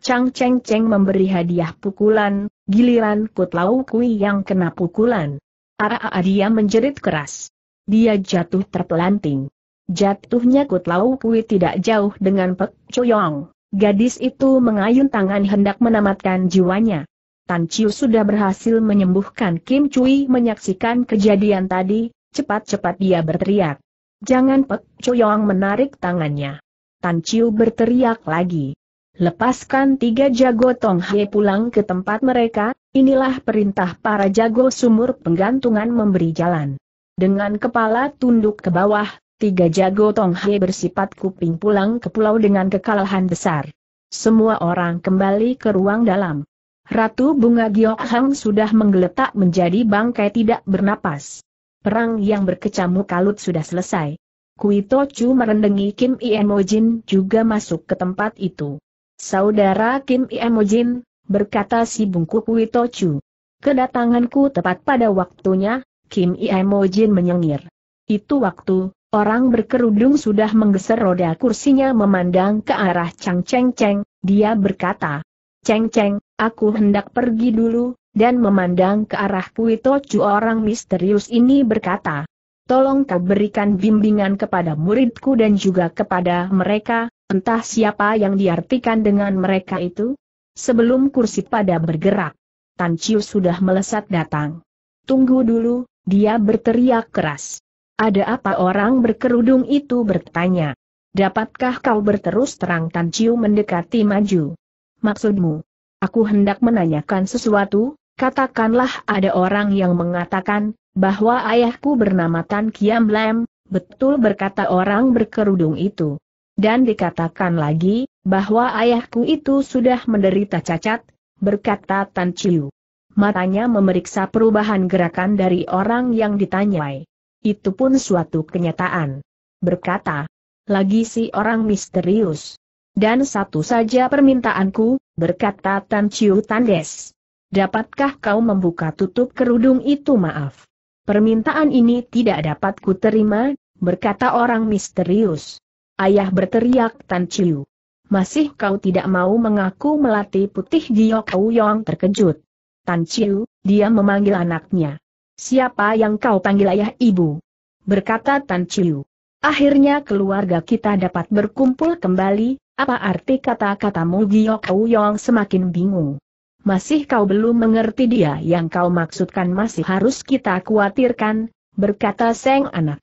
Chang Cheng Cheng memberi hadiah pukulan, giliran Kut Kui yang kena pukulan. Ara ah, ah, ah, dia menjerit keras dia jatuh terpelanting. Jatuhnya Kutlau Kui tidak jauh dengan Pek Choyong. Gadis itu mengayun tangan hendak menamatkan jiwanya. Tan Chiu sudah berhasil menyembuhkan Kim Chui menyaksikan kejadian tadi, cepat-cepat dia berteriak. Jangan Pek Choyong menarik tangannya. Tan Chiu berteriak lagi. Lepaskan tiga jago Tong He pulang ke tempat mereka, inilah perintah para jago sumur penggantungan memberi jalan dengan kepala tunduk ke bawah, tiga jago Tong bersifat kuping pulang ke pulau dengan kekalahan besar. Semua orang kembali ke ruang dalam. Ratu Bunga Giok sudah menggeletak menjadi bangkai tidak bernapas. Perang yang berkecamuk kalut sudah selesai. Kui Tochu merendengi Kim Iemojin juga masuk ke tempat itu. Saudara Kim Iemojin, berkata si bungkuk Kui Tochu. Kedatanganku tepat pada waktunya, Kim Iemo Jin menyengir. Itu waktu, orang berkerudung sudah menggeser roda kursinya memandang ke arah Chang Cheng Cheng, dia berkata, Cheng Cheng, aku hendak pergi dulu, dan memandang ke arah Pui Tocu orang misterius ini berkata, Tolong kau berikan bimbingan kepada muridku dan juga kepada mereka, entah siapa yang diartikan dengan mereka itu. Sebelum kursi pada bergerak, Tan Chiu sudah melesat datang. Tunggu dulu, dia berteriak keras. Ada apa orang berkerudung itu bertanya. Dapatkah kau berterus terang Tan Chiu mendekati maju? Maksudmu? Aku hendak menanyakan sesuatu, katakanlah ada orang yang mengatakan, bahwa ayahku bernama Tan Kiam Lam, betul berkata orang berkerudung itu. Dan dikatakan lagi, bahwa ayahku itu sudah menderita cacat, berkata Tan Chiu matanya memeriksa perubahan gerakan dari orang yang ditanyai. Itu pun suatu kenyataan. Berkata, lagi si orang misterius. Dan satu saja permintaanku, berkata Tan Chiu Tandes. Dapatkah kau membuka tutup kerudung itu maaf? Permintaan ini tidak dapat terima, berkata orang misterius. Ayah berteriak Tan Chiu. Masih kau tidak mau mengaku melatih putih Giok Yong terkejut. Tan Chiu, dia memanggil anaknya. Siapa yang kau panggil ayah ibu? Berkata Tan Chiu. Akhirnya keluarga kita dapat berkumpul kembali, apa arti kata-katamu Giok Yong semakin bingung. Masih kau belum mengerti dia yang kau maksudkan masih harus kita khawatirkan, berkata Seng anak.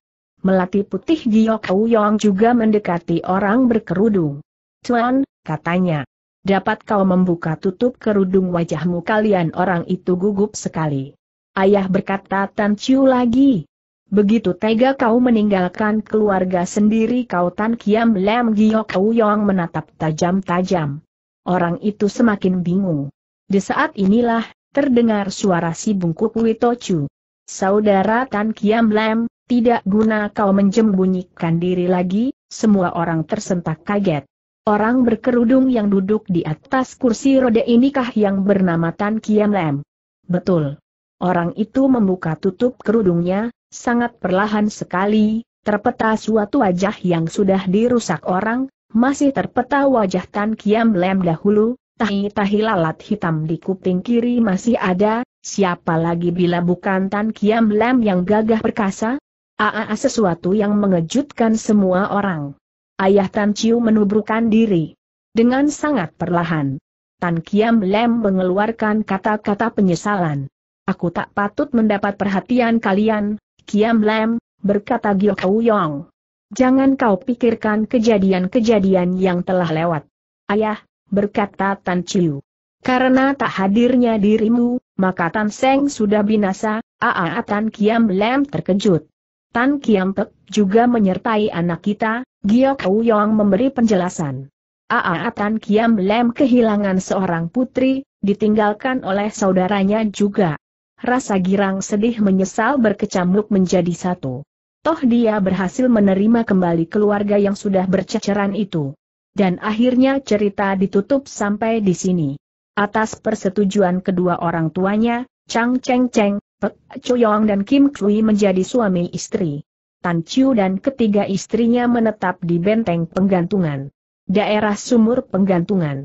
Melati putih Giok Yong juga mendekati orang berkerudung. Tuan, katanya, dapat kau membuka tutup kerudung wajahmu kalian orang itu gugup sekali. Ayah berkata Tan Chiu lagi. Begitu tega kau meninggalkan keluarga sendiri kau Tan Kiam Lam Giok Yong menatap tajam-tajam. Orang itu semakin bingung. Di saat inilah, terdengar suara si bungkuk Chu. Saudara Tan Kiam Lam, tidak guna kau menjembunyikan diri lagi, semua orang tersentak kaget. Orang berkerudung yang duduk di atas kursi roda inikah yang bernama Tan Kiam Lam? Betul. Orang itu membuka tutup kerudungnya, sangat perlahan sekali, terpeta suatu wajah yang sudah dirusak orang, masih terpeta wajah Tan Kiam Lam dahulu, tahi-tahi lalat hitam di kuping kiri masih ada, siapa lagi bila bukan Tan Kiam Lam yang gagah perkasa? Aa sesuatu yang mengejutkan semua orang. Ayah Tan Chiu menubrukan diri. Dengan sangat perlahan. Tan Kiam Lem mengeluarkan kata-kata penyesalan. Aku tak patut mendapat perhatian kalian, Kiam Lem, berkata Kau Yong. Jangan kau pikirkan kejadian-kejadian yang telah lewat. Ayah, berkata Tan Chiu. Karena tak hadirnya dirimu, maka Tan Seng sudah binasa, Aa Tan Kiam Lem terkejut. Tan Kiam Pek juga menyertai anak kita, Gio Kau Yong memberi penjelasan. Aa Tan Kiam Lem kehilangan seorang putri, ditinggalkan oleh saudaranya juga. Rasa girang sedih menyesal berkecamuk menjadi satu. Toh dia berhasil menerima kembali keluarga yang sudah berceceran itu. Dan akhirnya cerita ditutup sampai di sini. Atas persetujuan kedua orang tuanya, Chang Cheng Cheng, Pek Choyong dan Kim Chui menjadi suami istri. Tan Chiu dan ketiga istrinya menetap di benteng penggantungan. Daerah sumur penggantungan,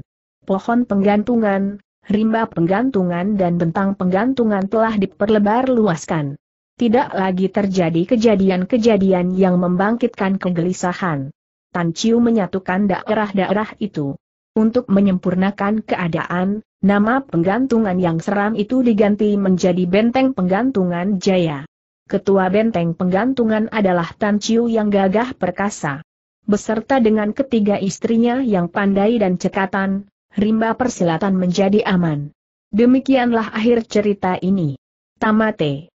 pohon penggantungan, rimba penggantungan dan bentang penggantungan telah diperlebar luaskan. Tidak lagi terjadi kejadian-kejadian yang membangkitkan kegelisahan. Tan Chiu menyatukan daerah-daerah itu. Untuk menyempurnakan keadaan, nama penggantungan yang seram itu diganti menjadi benteng penggantungan jaya ketua benteng penggantungan adalah Tan Chiu yang gagah perkasa. Beserta dengan ketiga istrinya yang pandai dan cekatan, rimba persilatan menjadi aman. Demikianlah akhir cerita ini. Tamate.